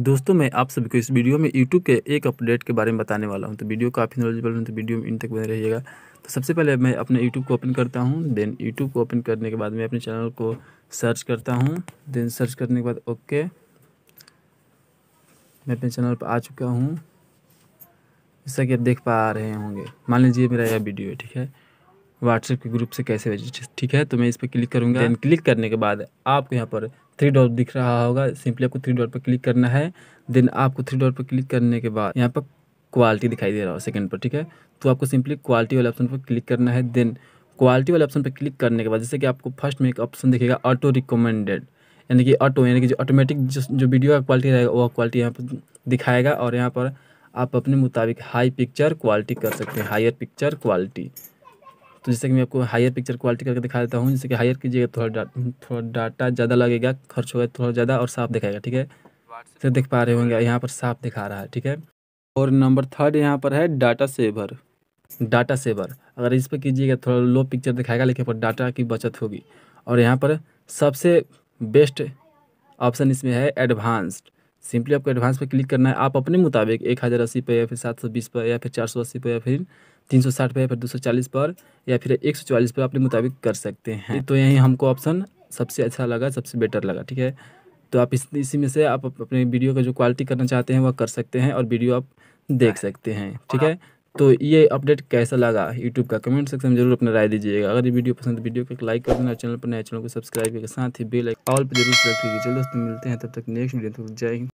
दोस्तों मैं आप सभी को इस वीडियो में यूट्यूब के एक अपडेट के बारे में बताने वाला हूं तो वीडियो काफ़ी नॉलेजेबल है तो वीडियो में इन तक बने रहिएगा तो सबसे पहले मैं अपने यूट्यूब को ओपन करता हूं देन यूट्यूब को ओपन करने के बाद मैं अपने चैनल को सर्च करता हूं देन सर्च करने के बाद ओके मैं अपने चैनल पर आ चुका हूँ जैसा कि आप देख पा रहे होंगे मान लीजिए मेरा यह वीडियो है ठीक है व्हाट्सएप के ग्रुप से कैसे भेजें ठीक है तो मैं इस पर क्लिक करूँगा देन क्लिक करने के बाद आपको यहाँ पर थ्री डॉट दिख रहा होगा सिंपली आपको थ्री डॉट पर क्लिक करना है देन आपको थ्री डॉट पर क्लिक करने के बाद यहाँ पर क्वालिटी दिखाई दे रहा हो सेकंड पर ठीक है तो आपको सिंपली क्वालिटी वाले ऑप्शन पर क्लिक करना है देन क्वालिटी वाले ऑप्शन पर क्लिक करने के बाद जैसे कि आपको फर्स्ट में एक ऑप्शन दिखेगा ऑटो रिकमेंडेड यानी कि ऑटो यानी कि जो ऑटोमेटिक जो वीडियो का क्वालिटी रहेगा वह क्वालिटी यहाँ पर दिखाएगा और यहाँ पर आप अपने मुताबिक हाई पिक्चर क्वालिटी कर सकते हैं हायर पिक्चर क्वालिटी तो जैसे कि मैं आपको हायर पिक्चर क्वालिटी करके दिखा देता हूँ जैसे कि हायर कीजिएगा थोड़ा डा, थोड़ा डाटा ज़्यादा लगेगा खर्च होगा थोड़ा ज़्यादा और साफ दिखाएगा ठीक है तो देख पा रहे होंगे यहाँ पर साफ दिखा रहा है ठीक है और नंबर थर्ड यहाँ पर है डाटा सेवर डाटा सेवर अगर इस पर कीजिएगा थोड़ा लो पिक्चर दिखाएगा लेकिन पर डाटा की बचत होगी और यहाँ पर सबसे बेस्ट ऑप्शन इसमें है एडवांस्ड सिंपली आपको एडवांस पर क्लिक करना है आप अपने मुताबिक एक हज़ार अस्सी पर या फिर सात सौ बीस पर या फिर चार सौ अस्सी पर या फिर तीन सौ साठ पर फिर दो सौ चालीस पर या फिर एक सौ चौवालीस पर अपने मुताबिक कर सकते हैं तो यही हमको ऑप्शन सबसे अच्छा लगा सबसे बेटर लगा ठीक है तो आप इस इसी में से आप अपने वीडियो का जो क्वालिटी करना चाहते हैं वह कर सकते हैं और वीडियो आप देख सकते हैं ठीक है तो ये अपडेट कैसा लगा यूट्यूब का कमेंट सेक्शन में जरूर अपना राय दीजिएगा अगर ये वीडियो पसंद है वीडियो को लाइक कर देना चैनल पर नए चैनल को सब्सक्राइब करके साथ ही बेल ऑल पर जरूर सेलेक्ट कीजिए चलो दोस्तों मिलते हैं तब तक नेक्स्ट वीडियो तक जय हिंद